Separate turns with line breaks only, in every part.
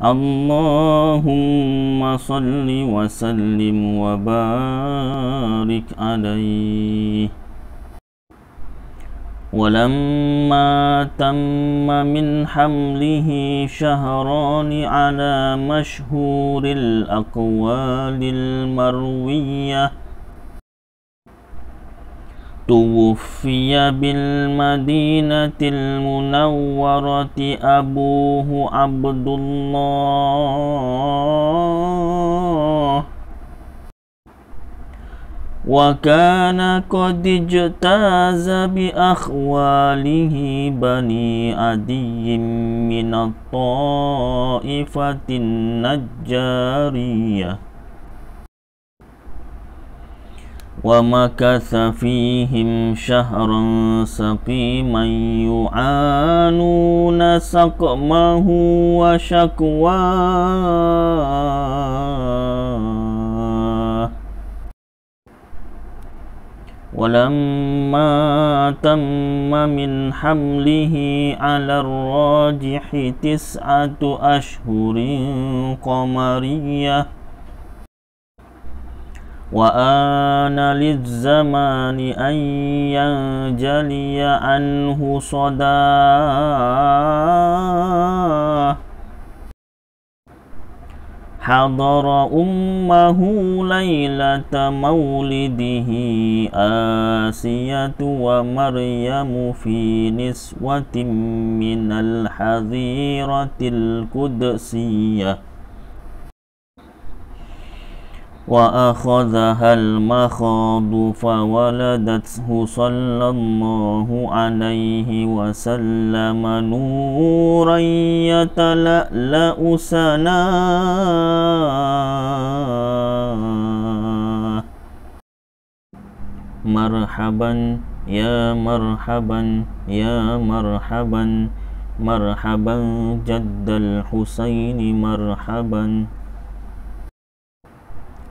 اللهم صل وسلم وبارك عليه ولما تم من حمله شهران على مشهور الأقوال المرويه توفي بالمدينة المنورة أبوه عبد الله وكان قد اجتاز بأخواله بني عدي من الطائفة النجارية ومكث فيهم شهرا سقيما يعانون سقمه وشكواه ولما تم من حمله على الراجح تسعة أشهر قمريه وآن للزمان أن ينجلي عنه صداه حضر أمه ليلة مولده آسية ومريم في نسوة من الحظيرة القدسية وأخذها المخاض فولدته صلى الله عليه وسلم نورا يتلألأ سناه مرحبا يا مرحبا يا مرحبا مرحبا جد الحسين مرحبا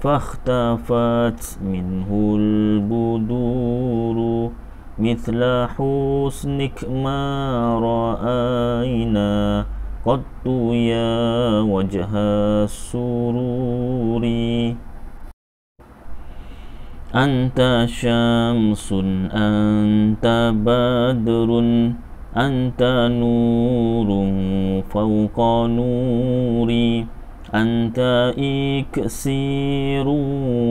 فاختفت منه البدور مثل حسنك ما رأينا قط يا وجه السرور أنت شمس أنت بدر أنت نور فوق نوري أنت إكسير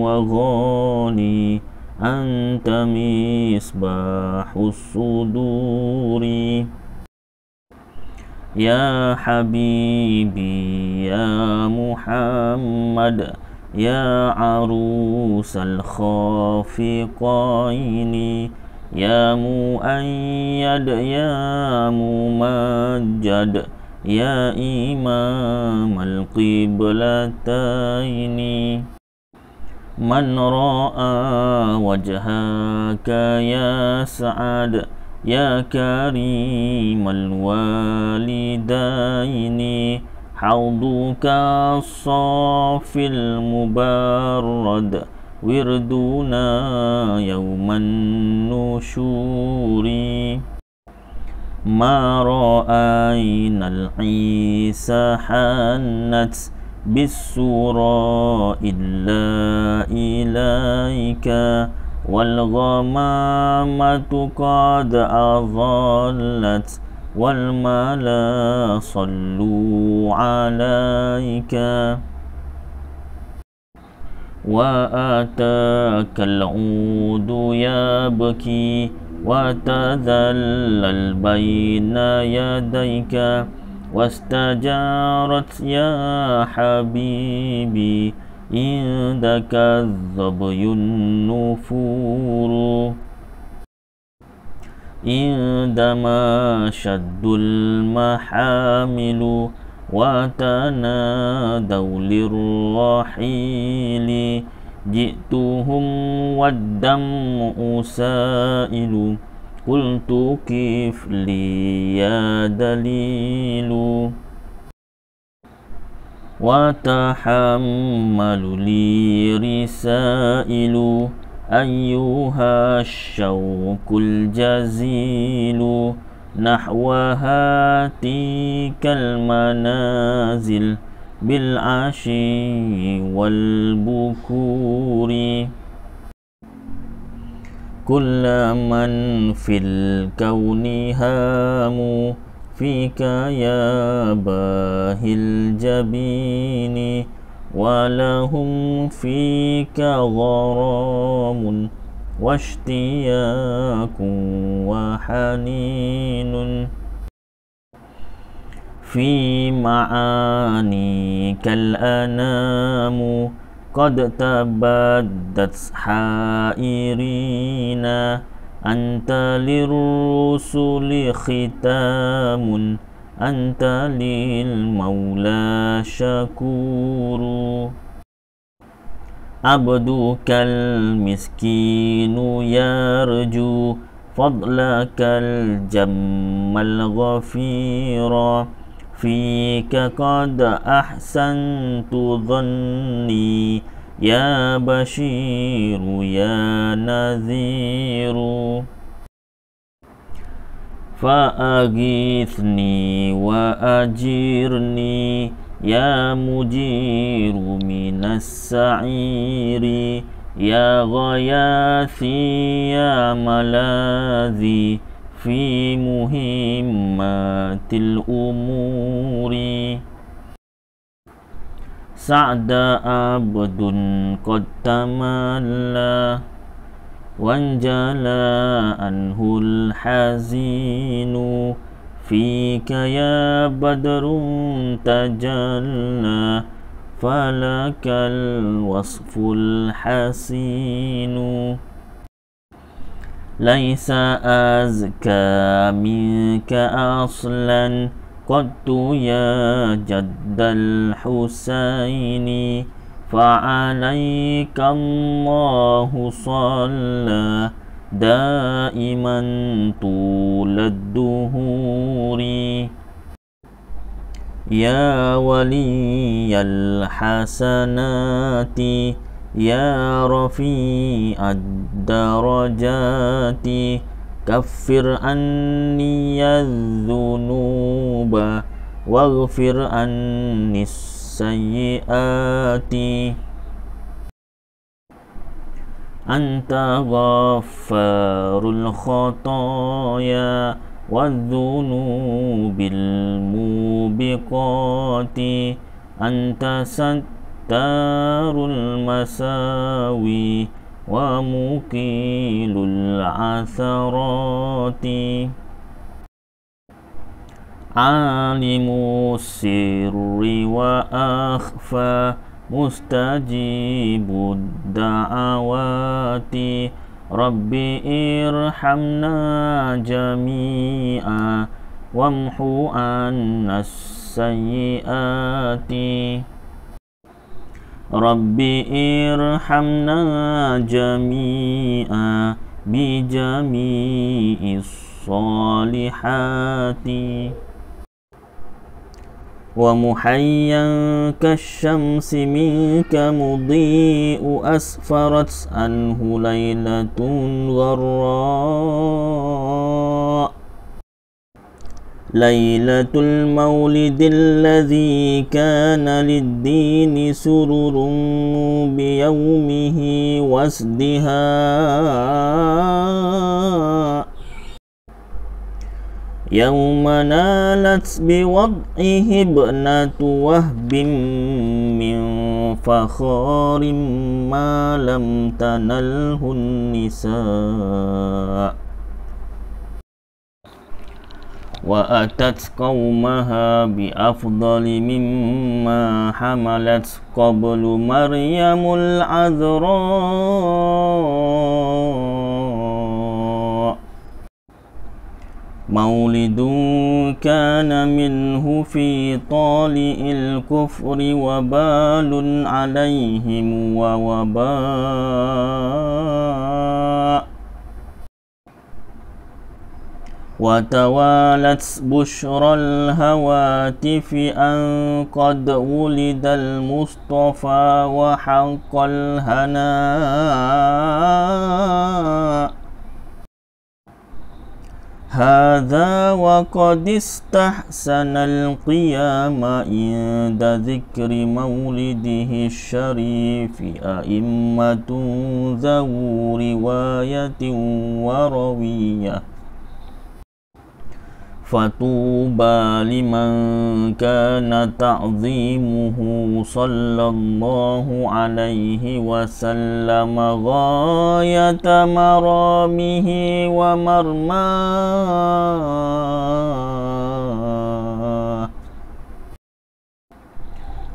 وغاني أنت مصباح الصدور يا حبيبي يا محمد يا عروس الخافقين يا مؤيد يا ممجد يا إمام القبلتين من رأى وجهك يا سعد يا كريم الوالدين حوضك الصافي المبرد وردنا يوم النشور ما رأينا العيسى حنت بالسورة إلا إليك والغمامة قد أظلت والملا صلوا عليك وأتاك العود يبكي وتذلل بين يديك واستجارت يا حبيبي عندك الظبي النفور عندما شد المحامل وتنادوا للرحيل جئتهم والدم أسائل قلت كيف لي يا دليل وتحمل لي رسائل أيها الشوق الجزيل نحو هاتيك المنازل بالعشي والبكور كل من في الكون هام فيك يا باهي الجبين ولهم فيك غرام واشتياق وحنين في معانيك الأنام قد تبدت حائرينا أنت للرسل ختام أنت للمولى شكور عبدك المسكين يرجو فضلك الجم الغفيرا فيك قد أحسنت ظني يا بشير يا نذير فأغيثني وأجيرني يا مجير من السعير يا غياثي يا ملاذي في مهمات الأمور سعد عبد قد تملى وانجلى عنه الحزين فيك يا بدر تجلى فلك الوصف الحسين ليس أزكى منك أصلا قد يا جد الحسين فعليك الله صلى دائما طول الدهور يا ولي الحسنات يا رفيع الدرجات كفر عني الذنوب واغفر عني السيئات أنت غفار الخطايا والذنوب الموبقات أنت ست مختار المساوي ومقيل العثرات عالم السر وأخفى مستجيب الدعوات رب ارحمنا جميعا وامحو عنا السيئات رب ارحمنا جميعا بجميع الصالحات ومحيا كالشمس منك مضيء أسفرت عنه ليلة غراء ليلة المولد الذي كان للدين سرر بيومه واسدها يوم نالت بوضعه ابنة وهب من فخار ما لم تنله النساء وأتت قومها بأفضل مما حملت قبل مريم العذراء مولد كان منه في طالئ الكفر وبال عليهم ووباء وتوالت بشرى الهواتف أن قد ولد المصطفى وحق الهناء هذا وقد استحسن القيام عند ذكر مولده الشريف أئمة ذو رواية ورويه فطوبى لمن كان تعظيمه صلى الله عليه وسلم غاية مرامه ومرماه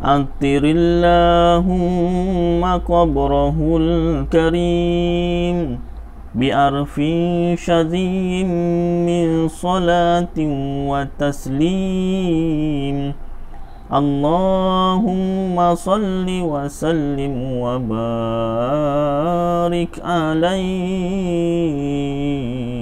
أطر اللهم قبره الكريم بأرف شذي من صلاة وتسليم اللهم صل وسلم وبارك عليه